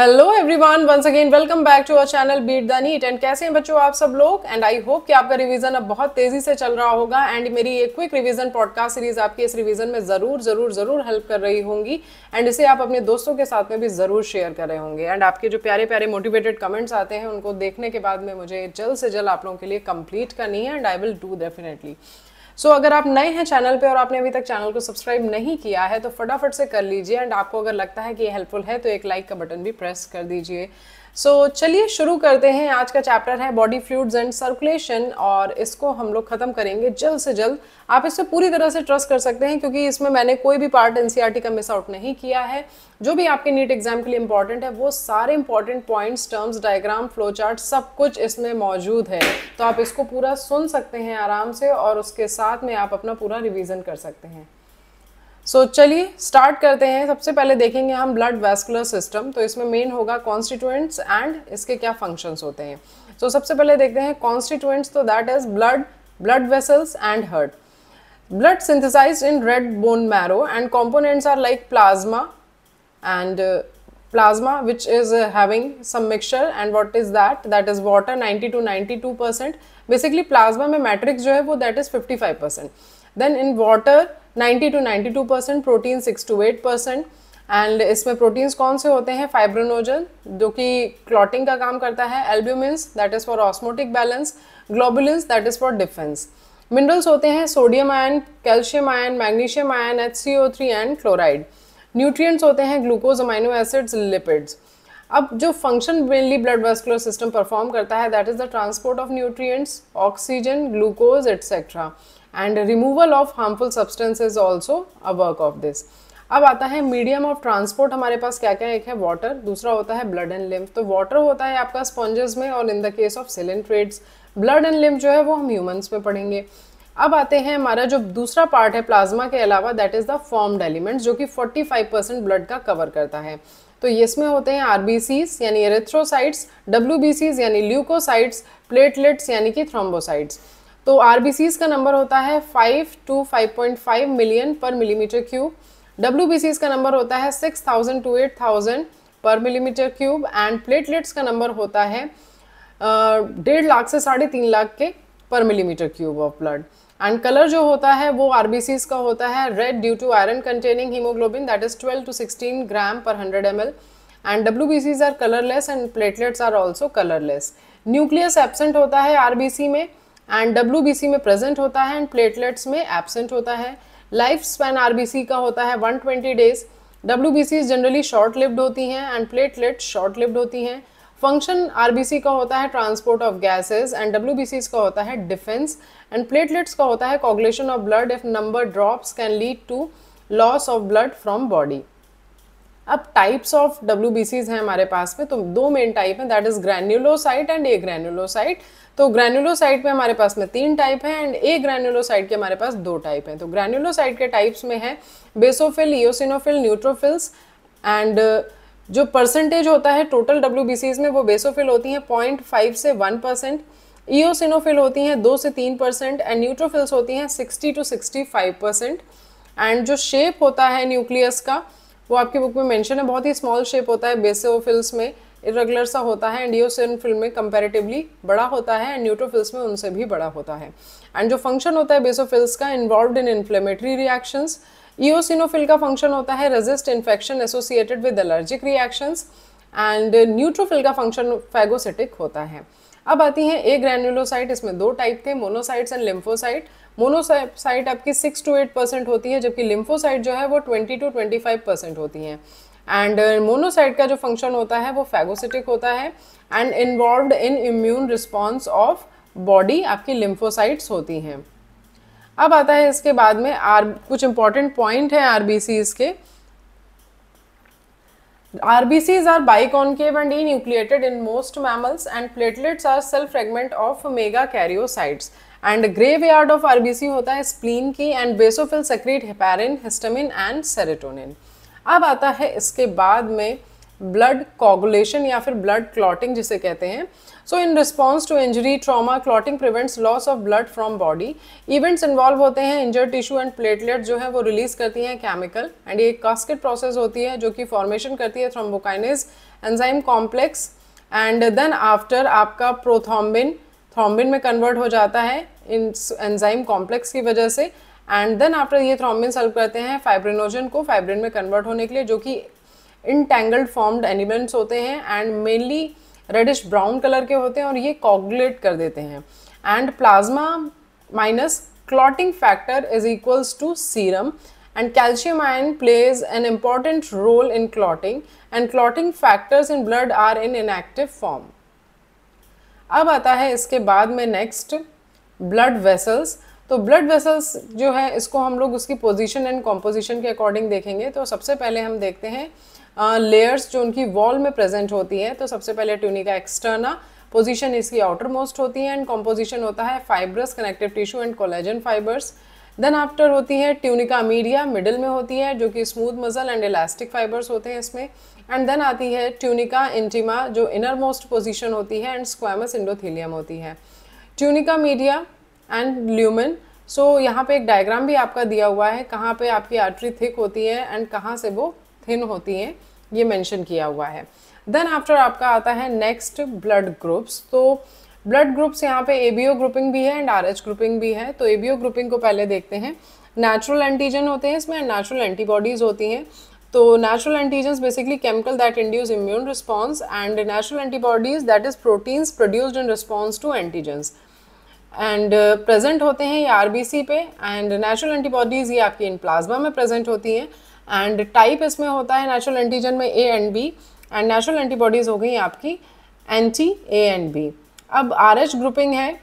Hello everyone once again welcome back to our channel beat the NEET and कैसे हैं बच्चों आप सब लोग एंड आई होप कि आपका रिवीजन अब बहुत तेजी से चल रहा होगा एंड मेरी ये क्विक रिवीजन पॉडकास्ट सीरीज आपकी इस रिवीजन में जरूर जरूर जरूर हेल्प कर रही होंगी एंड इसे आप अपने दोस्तों के साथ में भी जरूर शेयर कर रहे होंगे एंड आपके जो प्यारे प्यारे मोटिवेटेड कमेंट्स आते हैं उनको देखने के बाद में मुझे जल्द से जल्द आप लोगों के लिए कंप्लीट करनी है and I will do definitely so so, अगर आप नए हैं चैनल पे और आपने अभी तक चैनल को सब्सक्राइब नहीं किया है तो फटाफट से कर लीजिए एंड आपको अगर लगता है कि ये हेल्पफुल है तो एक लाइक का बटन भी प्रेस कर दीजिए सो so, चलिए शुरू करते हैं आज का चैप्टर है बॉडी फ्लूड्स एंड सर्कुलेशन और इसको हम लोग ख़त्म करेंगे जल्द से जल्द आप इससे पूरी तरह से ट्रस्ट कर सकते हैं क्योंकि इसमें मैंने कोई भी पार्ट एन e का मिस आउट नहीं किया है जो भी आपके नीट एग्जाम के लिए इंपॉर्टेंट है वो सारे important points terms diagram flow chart सब कुछ इसमें मौजूद है तो आप इसको पूरा सुन सकते हैं आराम से और उसके साथ में आप अपना पूरा रिविज़न कर सकते हैं सो so, चलिए स्टार्ट करते हैं सबसे पहले देखेंगे हम ब्लड वैस्कुलर सिस्टम तो इसमें मेन होगा कॉन्स्टिट्यूएंट्स एंड इसके क्या फंक्शंस होते हैं सो so, सबसे पहले देखते हैं कॉन्स्टिट्यूएंट्स तो that is blood blood vessels and heart blood synthesise in red bone marrow and components are like plasma and plasma which is having some mixture and what is that that is water ninety to ninety two percent basically plasma में matrix जो है वो that is fifty five percent then in water 90 to 92 percent protein 6 to 8 percent and इसमें proteins कौन से होते हैं fibrinogen जो कि क्लॉटिंग का काम करता है albumins that is for osmotic balance globulins that is for defence minerals होते हैं sodium ion calcium ion magnesium ion H C O three and chloride nutrients होते हैं ग्लूकोज अमाइनो एसिड्स लिपिड्स अब जो function mainly blood vascular system perform करता है that is the transport of nutrients oxygen glucose etcetera and removal of harmful substance is also a work of this अब आता है medium of transport हमारे पास क्या क्या एक है वाटर दूसरा होता है ब्लड एंड लिम्फ तो वाटर होता है आपका स्पॉन्जेस में और in the case of coelenterates blood and lymph जो है वो हम ह्यूमंस में पढ़ेंगे अब आते हैं हमारा जो दूसरा पार्ट है प्लाज्मा के अलावा that is the formed elements जो कि 45 परसेंट ब्लड का कवर करता है तो इसमें होते हैं आर यानी एरेथ्रोसाइट्स डब्ल्यू यानी ल्यूकोसाइट्स प्लेटलेट्स यानी कि थ्रोम्बोसाइट्स तो आर का नंबर होता है five to five point five million per millimetre cube W का नंबर होता है six thousand to eight thousand per millimetre cube and platelets का नंबर होता है डेढ़ लाख से साढ़े तीन लाख के per millimetre cube of blood and colour जो होता है वो आर का होता है red due to iron containing haemoglobin that is 12 to 16 gram per 100 M L and W are colourless and platelets are also colourless nucleus absent होता है are में एंड डब्ल्यू में प्रेजेंट होता है एंड प्लेटलेट्स में एबसेंट होता है life span are का होता है 120 days W generally short lived होती हैं एंड प्लेटलेट्स शॉर्ट लिव्ड होती हैं फंक्शन आर का होता है transport of gases and W का होता है डिफेंस एंड प्लेटलेट्स का होता है coagulation of blood if number drops can lead to loss of blood from body अब टाइप्स ऑफ डब्ल्यू हैं हमारे पास में तो दो मेन टाइप हैं that is granulocyte and agranulocyte तो ग्रैन्यूलोसाइट में हमारे पास में तीन टाइप हैं एंड ए ग्रैन्यूलोसाइट के हमारे पास दो टाइप हैं तो ग्रैन्यूलोसाइट के टाइप्स में है बेसोफिल ईओसिनोफिल न्यूट्रोफिल्स एंड जो परसेंटेज होता है टोटल डब्ल्यू में वो बेसोफिल होती हैं पॉइंट फाइव से वन परसेंट ईओसिनोफिल होती हैं दो से तीन परसेंट एंड न्यूट्रोफिल्स होती हैं sixty to sixty five percent and जो शेप होता है न्यूक्लियस का वो आपकी बुक में मेंशन है बहुत ही स्मॉल शेप होता है बेसोफिल्स में इरेगुलर सा होता है एंड फिल्म में कंपेरेटिवली बड़ा होता है एंड न्यूट्रोफिल्स में उनसे भी बड़ा होता है एंड जो फंक्शन होता है बेसोफिल्स का involve in inflammatory reactions eosinophil का फंक्शन होता है resist infection associated with allergic reactions and neutrophil का फंक्शन फैगोसिटिक होता है अब आती है ए ग्रैन्युलोसाइट इसमें दो टाइप थे मोनोसाइट्स एंड लिम्फोसाइट मोनोसाइट आपकी सिक्स टू एट परसेंट होती है जबकि लिम्फोसाइट जो है वो twenty to twenty five percent होती हैं एंड uh, मोनोसाइट का जो फंक्शन होता है वो फैगोसिटिक होता है and involve in immune response of body आपकी लिम्फोसाइट्स होती हैं अब आता है इसके बाद में आर कुछ इंपॉर्टेंट पॉइंट हैं आर के R R B Cs RBCs and biconcave nucleated in most mammals and platelets are are fragment of megakaryocytes and graveyard of RBC होता है स्प्लीन की and basophil secrete heparin histamine and serotonin अब आता है इसके बाद में blood coagulation या फिर ब्लड क्लॉटिंग जिसे कहते हैं so in response to injury trauma clotting prevents loss of blood from body events involve होते हैं इंजर्ड टिश्यू एंड प्लेटलेट जो है वो रिलीज करती हैं केमिकल एंड ये कास्केट प्रोसेस होती है जो कि फॉर्मेशन करती है thrombokinase enzyme complex and then after आपका प्रोथॉम्बिन थ्रोम्बिन में कन्वर्ट हो जाता है इन एंजाइम कॉम्प्लेक्स की वजह से एंड देन आफ्टर ये थ्रोम्बिन सॉल्व करते हैं फाइब्रिनोजन को फाइब्रिन में कन्वर्ट होने के लिए जो कि इनटैंगल्ड फॉर्म्ड एनिमेंट्स होते हैं and mainly reddish brown colour के होते हैं और ये कॉगुलेट कर देते हैं and plasma minus clotting factor is equals to serum and calcium ion plays an important role in clotting and clotting factors in blood are in inactive form अब आता है इसके बाद में नेक्स्ट ब्लड वेसल्स तो ब्लड वेसल्स जो है इसको हम लोग उसकी पोजीशन एंड कॉम्पोजिशन के अकॉर्डिंग देखेंगे तो सबसे पहले हम देखते हैं लेयर्स जो उनकी वॉल में प्रेजेंट होती है तो सबसे पहले ट्यूनिका एक्सटर्ना पोजीशन इसकी आउटर मोस्ट होती है एंड कॉम्पोजिशन होता है fibrous connective tissue and collagen fibres then after होती है ट्यूनिका मीडिया मिडल में होती है जो कि smooth muscle and elastic fibres होते हैं इसमें एंड देन आती है ट्यूनिका इंटीमा जो इनर मोस्ट पोजिशन होती है एंड स्क्वामस इंडोथीलियम होती है tunica media and lumen so यहाँ पे एक डायग्राम भी आपका दिया हुआ है कहाँ पे आपकी आर्टरी थिक होती है एंड कहाँ से वो थिन होती हैं ये मेंशन किया हुआ है देन आफ्टर आपका आता है नेक्स्ट ब्लड ग्रुप्स तो so, ब्लड ग्रुप्स यहाँ पे एबीओ ग्रुपिंग भी है एंड आरएच ग्रुपिंग भी है तो एबीओ ग्रुपिंग को पहले देखते हैं नेचुरल एंटीजन होते हैं इसमें नेचुरल एंटीबॉडीज़ होती हैं तो natural antigen basically chemical that induce immune response and natural antibodies that is proteins produced in response to antigens and present होते हैं ये आर पे एंड नेचुरल एंटीबॉडीज़ ये आपकी इन प्लाज्मा में प्रेजेंट होती हैं एंड टाइप इसमें होता है नेचुरल एंटीजन में A and B and natural antibodies हो गई आपकी एंटी ए एंड बी अब आर एच ग्रुपिंग है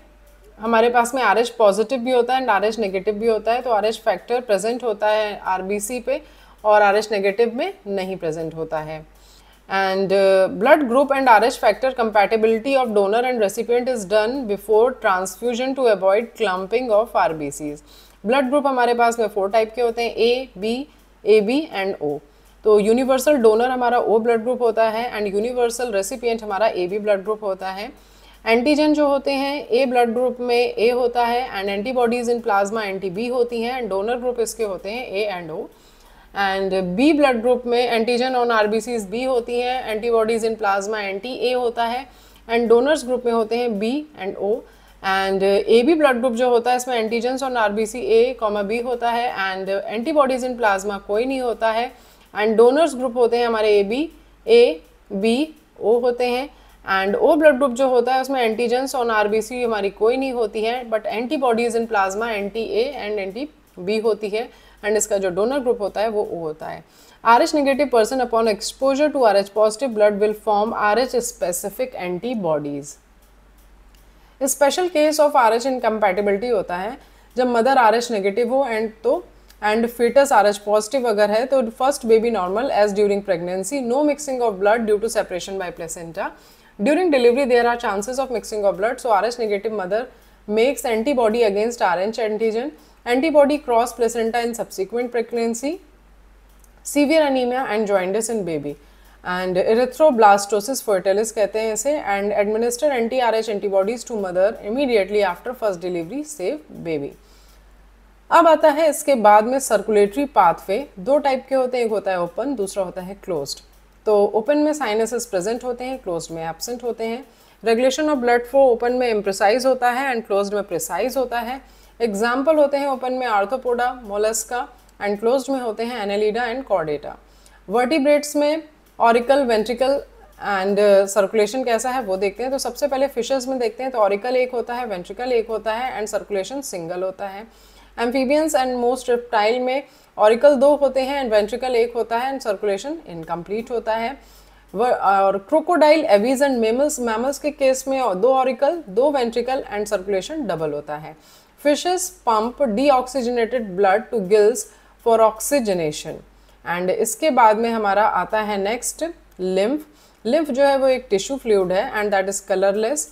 हमारे पास में आर एच पॉजिटिव भी होता है एंड आर एच नेगेटिव भी होता है तो आर एच फैक्टर प्रेजेंट होता है आर बी सी पे और आर एच नेगेटिव में नहीं प्रेजेंट होता है and blood group and R H factor compatibility of donor and recipient is done before transfusion to avoid clumping of R B Cs blood group हमारे पास में four type के होते हैं A B A B and O तो universal donor हमारा ओ blood group होता है एंड यूनिवर्सल रेसिपिएंट हमारा ए बी ब्लड ग्रुप होता है एंटीजन जो होते हैं ए ब्लड ग्रुप में ए होता है and antibodies in plasma anti B होती हैं एंड डोनर ग्रुप इसके होते हैं A and O and B blood group में एंटीजन ऑन आर बी होती हैं antibodies in plasma anti A होता है एंड डोनर्स ग्रुप में होते हैं B and O and A B blood group जो होता है इसमें antigen on R B C A comma B होता है एंड एंटीबॉडीज़ इन प्लाज्मा कोई नहीं होता है एंड डोनर्स ग्रुप होते हैं हमारे ए बी ए बी ओ होते हैं एंड ओ ब्लड ग्रुप जो होता है उसमें एंटीजेंस ऑन आरबीसी हमारी कोई नहीं होती है but antibodies in plasma anti A and anti B होती है एंड इसका जो डोनर ग्रुप होता है वो ओ होता है R H negative person upon exposure to R H positive blood will form R H specific antibodies special case of R H incompatibility होता है जब मदर आर एच नेगेटिव हो एंड तो and foetus R H positive अगर है तो first baby normal as during pregnancy no mixing of blood due to separation by placenta During delivery, there are chances of mixing of blood. So, Rh negative mother makes antibody against Rh antigen. Antibody cross placenta in subsequent pregnancy. Severe anemia and jaundice in baby. And erythroblastosis fetalis कहते हैं इसे and administer anti R H antibodies to mother immediately after first delivery save baby अब आता है इसके बाद में circulatory pathway दो टाइप के होते हैं एक होता है ओपन दूसरा होता है क्लोज्ड तो ओपन में साइनसेस प्रेजेंट होते हैं क्लोज में एबसेंट होते हैं regulation of blood flow open में इम्प्रेसाइज होता है एंड क्लोज में प्रिसाइज होता है एग्जाम्पल होते हैं ओपन में आर्थोपोडा मोलस्का एंड क्लोज में होते हैं एनेलिडा एंड कॉर्डेटा वर्टिब्रेट्स में ऑरिकल वेंट्रिकल एंड सर्कुलेशन कैसा है वो देखते हैं तो सबसे पहले फिशेस में देखते हैं तो ऑरिकल एक होता है वेंट्रिकल एक होता है एंड सर्कुलेशन सिंगल होता है एम्फीबियंस एंड मोस्ट रिप्टाइल में ऑरिकल दो होते हैं एंड वेंट्रिकल एक होता है एंड सर्कुलेशन इनकम्प्लीट होता है और crocodile Aves and mammals mammals के केस में दो ऑरिकल दो वेंट्रिकल एंड सर्कुलेशन डबल होता है fishes pump deoxygenated blood to gills for oxygenation and इसके बाद में हमारा आता है नेक्स्ट लिम्फ लिम्फ जो है वो एक टिश्यू फ्लूड है and that is colourless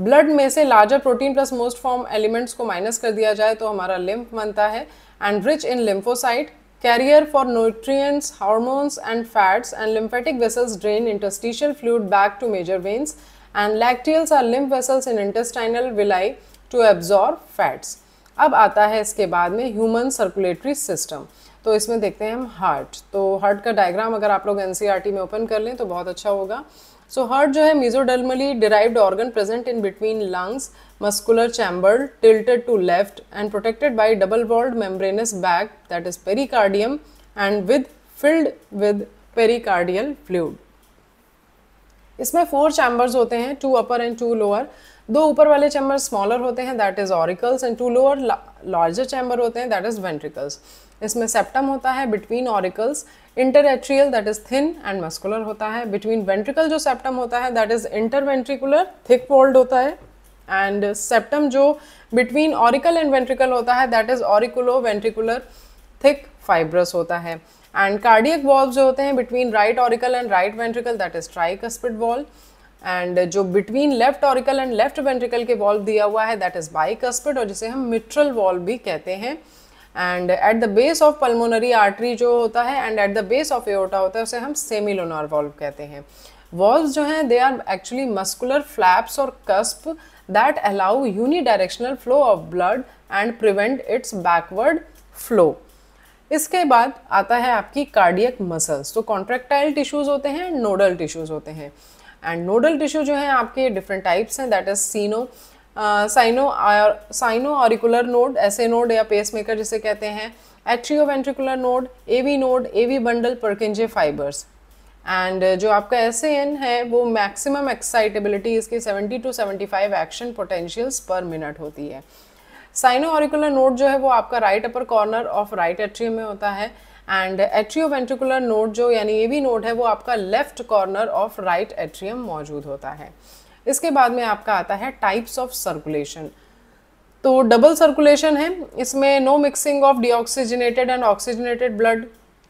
blood में से larger protein plus most form elements को माइनस कर दिया जाए तो हमारा लिम्फ बनता है and rich in lymphocyte carrier for nutrients hormones and fats and lymphatic vessels drain interstitial fluid back to major veins and lacteals are lymph vessels in intestinal villi to absorb fats अब आता है इसके बाद में human circulatory system तो इसमें देखते हैं हम हार्ट तो हार्ट का डायग्राम अगर आप लोग एन e में ओपन कर लें तो बहुत अच्छा होगा सो हार्ट जो है mesodermally derived organ present in between lungs muscular chamber tilted to left and protected by double walled membranous bag that is pericardium and with filled with pericardial fluid इसमें फोर चैम्बर्स होते हैं two upper and two lower दो ऊपर वाले chamber smaller होते हैं that is auricles and two lower larger chamber होते हैं दैट इज़ वेंट्रिकल्स इसमें सेप्टम होता है between auricles interatrial that is thin and muscular होता है बिटवीन वेंट्रिकल जो सेप्टम होता है that is interventricular thick walled होता है एंड सेप्टम जो बिटवीन ऑरिकल एंड वेंट्रिकल होता है that is auriculo ventricular thick fibrous होता है एंड कार्डियक वॉल्व जो होते हैं between right auricle and right ventricle that is tricuspid valve and जो between left auricle and left ventricle के वॉल्व दिया हुआ है दैट इज़ बाइकस्पिड और जिसे हम मिट्रल वॉल्व भी कहते हैं and at the base of pulmonary artery जो होता है and at the base of aorta होता है उसे हम सेमिलोनार वॉल्व कहते हैं वॉल्व जो हैं they are actually muscular flaps और cusp that allow unidirectional flow of blood and prevent its backward flow इसके बाद आता है आपकी कार्डियक मसल्स तो कॉन्ट्रेक्टाइल टिश्यूज़ होते हैं नोडल टिश्यूज़ होते हैं एंड नोडल टिश्यू जो है आपके डिफरेंट टाइप्स हैं that is sino sino sino auricular node ऐसे नोड या पेसमेकर जिसे कहते हैं atrioventricular node V node A V bundle Purkinje fibres and जो आपका एस एन है वो मैक्सिमम एक्साइटेबिलिटी इसकी 70 to 75 action potentials per minute होती है साइनो ऑरिकुलर नोड जो है वो आपका right upper corner of right atrium में होता है एंड एट्रियोवेंट्रिकुलर नोड जो यानी ये भी नोड है वो आपका left corner of right atrium मौजूद होता है इसके बाद में आपका आता है टाइप्स ऑफ सर्कुलेशन तो डबल सर्कुलेशन है इसमें no mixing of deoxygenated and oxygenated blood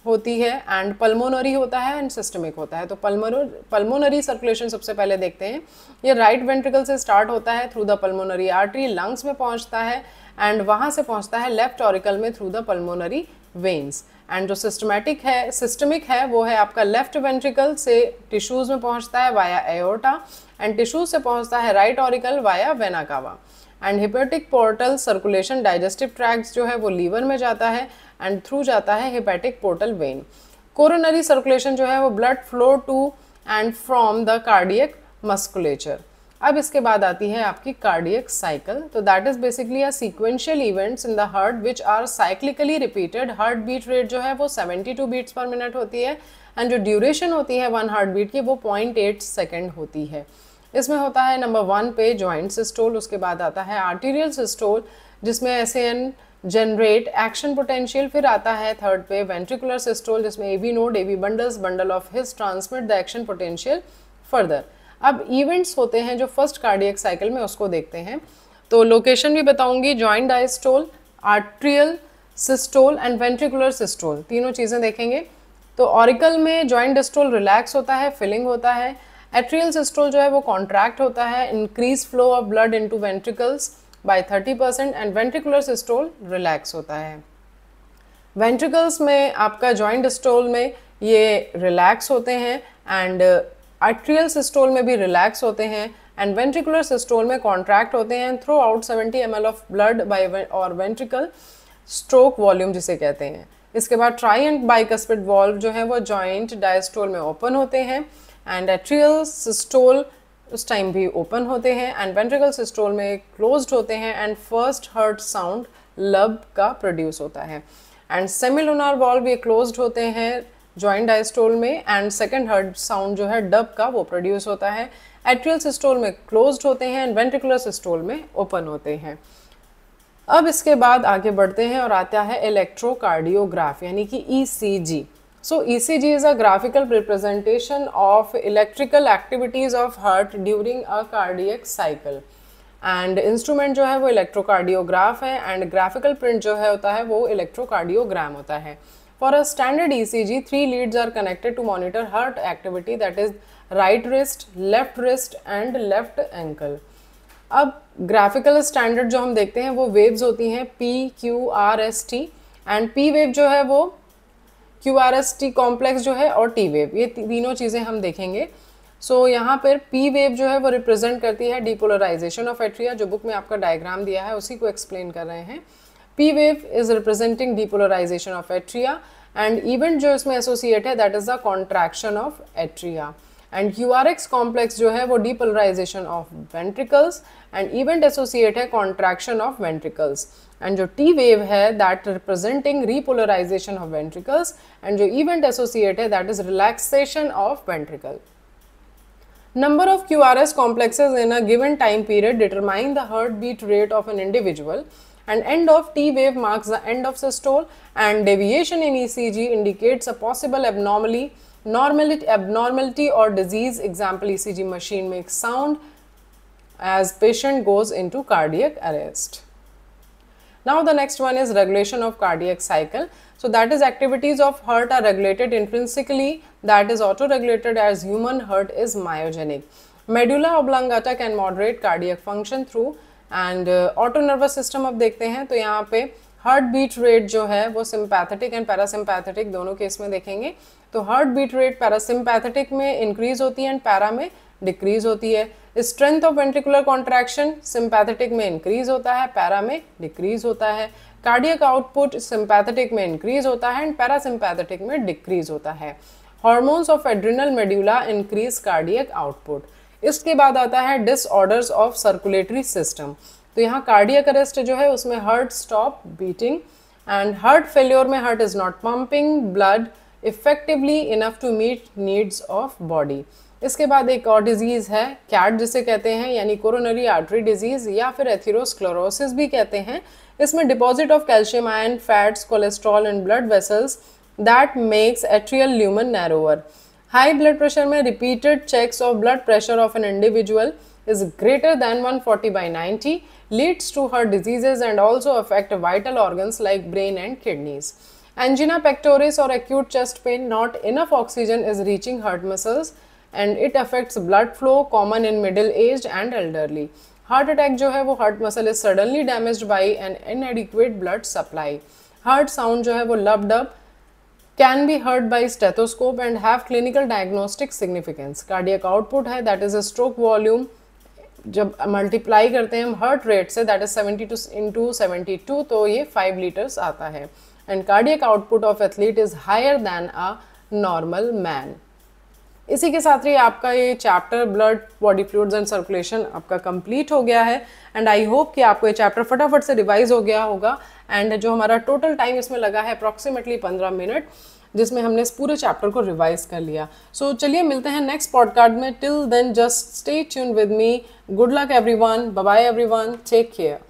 होती है एंड पल्मोनरी होता है एंड सिस्टमिक होता है तो पल्मोनो पल्मोनरी सर्कुलेशन सबसे पहले देखते हैं ये राइट वेंट्रिकल से स्टार्ट होता है through the pulmonary artery lungs में पहुंचता है एंड वहाँ से पहुंचता है लेफ्ट ऑरिकल में through the pulmonary veins and जो सिस्टमेटिक है सिस्टमिक है वो है आपका लेफ्ट वेंट्रिकल से टिश्यूज़ में पहुंचता है वाया एओटा एंड टिश्यूज से पहुंचता है right auricle via vena cava and hepatic portal circulation digestive tracts जो है वो लीवर में जाता है एंड थ्रू जाता है hepatic portal vein coronary circulation जो है वो blood flow to and from the cardiac musculature अब इसके बाद आती है आपकी कार्डियक साइकिल तो that is basically are sequential events in the heart which are cyclically repeated heart beat rate जो है वो 72 बीट्स पर मिनट होती है एंड जो ड्यूरेशन होती है वन हार्ट बीट की वो पॉइंट एट सेकेंड होती है इसमें होता है नंबर वन पे जॉइंट सिस्टोल उसके बाद आता है आर्टीरियल सिस्टोल जिसमें S N generate action potential फिर आता है थर्ड पे वेंट्रिकुलर सिस्टोल जिसमें A V node A V bundles bundle of His transmit the action potential further अब इवेंट्स होते हैं जो फर्स्ट कार्डियक साइकिल में उसको देखते हैं तो लोकेशन भी बताऊंगी joint diastole atrial systole and ventricular systole तीनों चीज़ें देखेंगे तो ऑरिकल में जॉइंट डिस्टोल रिलैक्स होता है फिलिंग होता है एट्रियल सिस्टोल जो है वो कॉन्ट्रैक्ट होता है increase flow of blood to ventricles by thirty percent and ventricular systole relax होता है वेंट्रिकल्स में आपका जॉइंट डिस्टोल में ये रिलैक्स होते हैं एंड आट्रियल सिस्टोल में भी रिलैक्स होते हैं एंड वेंट्रिकुलर सिस्टोल में कॉन्ट्रैक्ट होते हैं throughout seventy M of blood by और वेंट्रिकल स्ट्रोक वॉल्यूम जिसे कहते हैं इसके बाद ट्राई एंड बाइकस्पिड वॉल्व जो है वो जॉइंट डायस्टोल में ओपन होते हैं एंड एट्रियल सिस्टोल उस टाइम भी ओपन होते हैं एंड वेंट्रिकल सिस्टोल में क्लोज होते हैं एंड फर्स्ट हर्ट साउंड लब का प्रोड्यूस होता है एंड सेमिलोनार वॉल्व ये क्लोज्ड होते हैं ज्वाइंट डायस्टोल में एंड सेकेंड हर्ड साउंड जो है डब का वो प्रोड्यूस होता है एट्रियल सिस्टोल में क्लोज होते हैं एंड वेंटिकुलर सिस्टोल में ओपन होते हैं अब इसके बाद आगे बढ़ते हैं और आता है इलेक्ट्रोकार्डियोग्राफ यानी कि E so E C G is a graphical representation of electrical activities of heart during a cardiac cycle and instrument जो है वो इलेक्ट्रोकार्डियोग्राफ है एंड ग्राफिकल प्रिंट जो है होता है वो इलेक्ट्रोकार्डियोग्राम होता है For a standard ECG, three leads are connected to monitor heart activity that is right wrist, left wrist and left ankle. अब ग्राफिकल स्टैंडर्ड जो हम देखते हैं वो वेव्स होती हैं P, Q, R, S, T and P wave जो है वो Q R S T complex जो है और टी वेव ये तीनों चीज़ें हम देखेंगे सो so, यहाँ पर पी वेव जो है वो रिप्रेजेंट करती है डिपोलराइजेशन ऑफ एट्रिया जो बुक में आपका डायग्राम दिया है उसी को एक्सप्लेन कर रहे हैं P wave is representing depolarization of atria and event जो इसमें associate that is the contraction of atria and QRX complex जो है वो depolarization of ventricles and event associate है contraction of ventricles and जो T wave है that representing repolarization of ventricles and जो event associate that is relaxation of ventricle number of QRS complexes in a given time period determine the heart beat rate of an individual and end of T wave marks the end of systole and deviation in ECG indicates a possible abnormality, normality, abnormality or disease. Example, ECG machine makes sound as patient goes into cardiac arrest. Now the next one is regulation of cardiac cycle. So that is activities of heart are regulated intrinsically that is auto-regulated as human heart is myogenic. Medulla oblongata can moderate cardiac function through and auto nervous system अब देखते हैं तो यहाँ पे heart beat rate जो है वो sympathetic and parasympathetic दोनों केस में देखेंगे तो हार्ट बीट रेट पैरासिम्पैथेटिक में इंक्रीज होती है एंड पैरा में डिक्रीज होती है strength of ventricular contraction sympathetic में इंक्रीज होता है पैरा में डिक्रीज होता है कार्डियक आउटपुट सिम्पैथेटिक में इंक्रीज होता है एंड पैरासिम्पैथेटिक में डिक्रीज होता है hormones of adrenal medulla increase cardiac output इसके बाद आता है डिसऑर्डर्स ऑफ सर्कुलेटरी सिस्टम तो यहाँ कार्डियक अरेस्ट जो है उसमें heart stop beating and heart failure में heart is not pumping blood effectively enough to meet needs of body इसके बाद एक और डिज़ीज़ है कैट जिसे कहते हैं यानी कोरोनरी आर्टरी डिजीज़ या फिर एथिरोस्क्लोरोसिस भी कहते हैं इसमें deposit of calcium ion fats cholesterol and blood vessels that makes atrial lumen narrower high blood pressure में repeated checks of blood pressure of an individual is greater than one forty by ninety leads to her diseases and also affect vital organ like brain and kidneys angina pectoris और acute chest pain not enough oxygen is reaching heart muscles and it affects blood flow common in middle age and elderly heart attack जो है वो heart muscle is suddenly damage by an inadequate blood supply heart sound जो है वो lub dub can be heard by stethoscope and have clinical diagnostic significance cardiac output है that is a stroke volume जब multiply करते हैं हम heart rate से that is 72 into 72 तो ये 5 लीटर्स आता है and cardiac output of athlete is higher than a normal man इसी के साथ ही आपका ये chapter blood body fluids and circulation आपका कंप्लीट हो गया है एंड आई होप कि आपको ये चैप्टर फटाफट से रिवाइज हो गया होगा एंड जो हमारा टोटल टाइम इसमें लगा है अप्रॉक्सीमेटली पंद्रह मिनट जिसमें हमने इस पूरे चैप्टर को रिवाइज कर लिया सो so, चलिए मिलते हैं नेक्स्ट पॉडकास्ट में till then just stay tune with me good luck everyone bye everyone take care